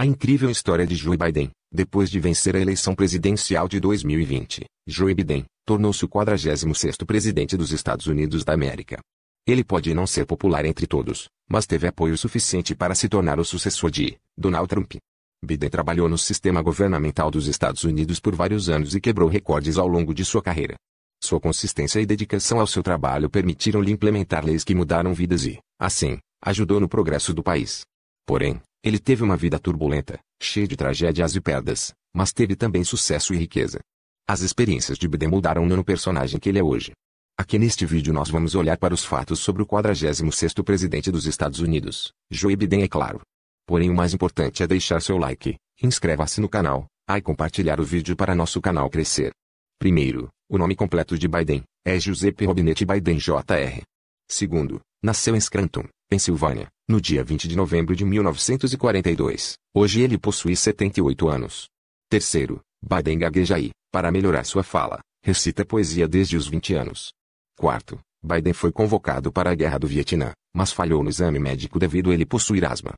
A incrível história de Joe Biden, depois de vencer a eleição presidencial de 2020, Joe Biden tornou-se o 46º presidente dos Estados Unidos da América. Ele pode não ser popular entre todos, mas teve apoio suficiente para se tornar o sucessor de Donald Trump. Biden trabalhou no sistema governamental dos Estados Unidos por vários anos e quebrou recordes ao longo de sua carreira. Sua consistência e dedicação ao seu trabalho permitiram-lhe implementar leis que mudaram vidas e, assim, ajudou no progresso do país. Porém, ele teve uma vida turbulenta, cheia de tragédias e perdas, mas teve também sucesso e riqueza. As experiências de Bede mudaram-no no personagem que ele é hoje. Aqui neste vídeo nós vamos olhar para os fatos sobre o 46º presidente dos Estados Unidos, Joe Biden é claro. Porém o mais importante é deixar seu like, inscreva-se no canal, ah, e compartilhar o vídeo para nosso canal crescer. Primeiro, o nome completo de Biden é Giuseppe Robinette Biden Jr. Segundo, nasceu em Scranton, Pensilvânia, no dia 20 de novembro de 1942. Hoje ele possui 78 anos. Terceiro, Biden gaguejai, para melhorar sua fala, recita poesia desde os 20 anos. Quarto, Biden foi convocado para a Guerra do Vietnã, mas falhou no exame médico devido a ele possuir asma.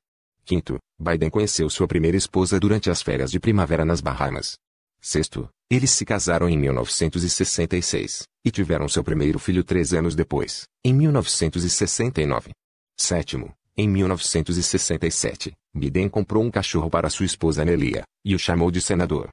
Quinto, Biden conheceu sua primeira esposa durante as férias de primavera nas Bahamas. Sexto, eles se casaram em 1966 e tiveram seu primeiro filho três anos depois, em 1969. Sétimo, em 1967, Biden comprou um cachorro para sua esposa Anelia e o chamou de senador.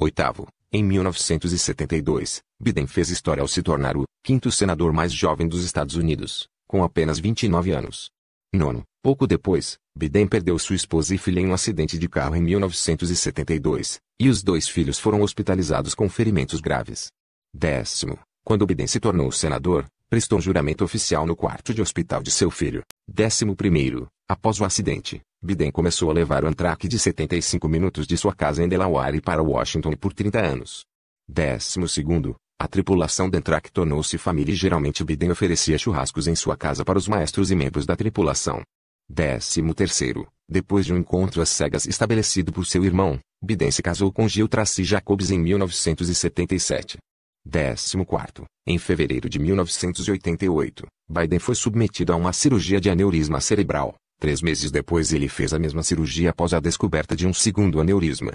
Oitavo, em 1972, Biden fez história ao se tornar o quinto senador mais jovem dos Estados Unidos, com apenas 29 anos. Nono, pouco depois, Biden perdeu sua esposa e filha em um acidente de carro em 1972, e os dois filhos foram hospitalizados com ferimentos graves. Décimo, quando Biden se tornou senador, prestou juramento oficial no quarto de hospital de seu filho. Décimo primeiro, após o acidente, Biden começou a levar o Antrak de 75 minutos de sua casa em Delaware para Washington por 30 anos. Décimo segundo, a tripulação da Antrak tornou-se família e geralmente Biden oferecia churrascos em sua casa para os maestros e membros da tripulação. Décimo terceiro, depois de um encontro às cegas estabelecido por seu irmão, Biden se casou com Gil Tracy Jacobs em 1977. 14. Em fevereiro de 1988, Biden foi submetido a uma cirurgia de aneurisma cerebral. Três meses depois ele fez a mesma cirurgia após a descoberta de um segundo aneurisma.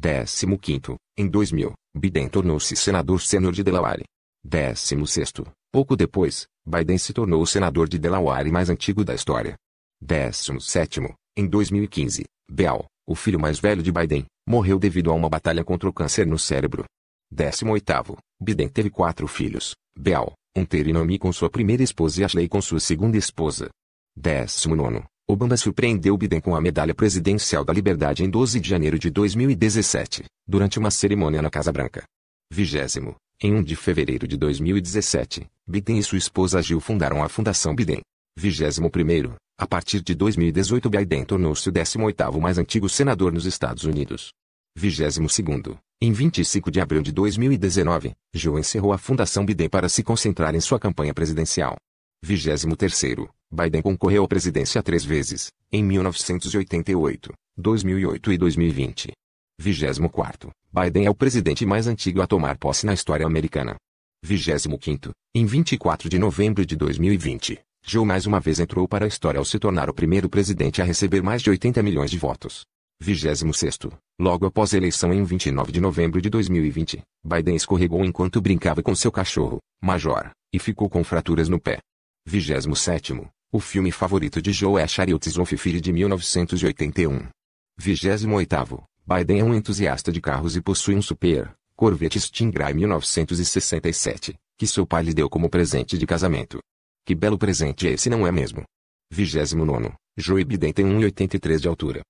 15. Em 2000, Biden tornou-se senador sênior de Delaware. 16. Pouco depois, Biden se tornou o senador de Delaware mais antigo da história. 17. Em 2015, Bell, o filho mais velho de Biden, morreu devido a uma batalha contra o câncer no cérebro. 18. Biden teve quatro filhos, Bel, Hunter e Naomi com sua primeira esposa e Ashley com sua segunda esposa. 19. Obama surpreendeu Biden com a Medalha Presidencial da Liberdade em 12 de janeiro de 2017, durante uma cerimônia na Casa Branca. 20. Em 1 de fevereiro de 2017, Biden e sua esposa Jill fundaram a Fundação Biden. 21. A partir de 2018 Biden tornou-se o 18º mais antigo senador nos Estados Unidos. 22. Em 25 de abril de 2019, Joe encerrou a Fundação Biden para se concentrar em sua campanha presidencial. 23. Biden concorreu à presidência três vezes, em 1988, 2008 e 2020. 24. Biden é o presidente mais antigo a tomar posse na história americana. 25. Em 24 de novembro de 2020, Joe mais uma vez entrou para a história ao se tornar o primeiro presidente a receber mais de 80 milhões de votos. 26. Logo após a eleição em 29 de novembro de 2020, Biden escorregou enquanto brincava com seu cachorro, Major, e ficou com fraturas no pé. 27. O filme favorito de Joe é Chariots of Fire de 1981. 28. Biden é um entusiasta de carros e possui um super Corvette Stingray 1967, que seu pai lhe deu como presente de casamento. Que belo presente esse não é mesmo? 29. Joe Biden tem 1,83 de altura.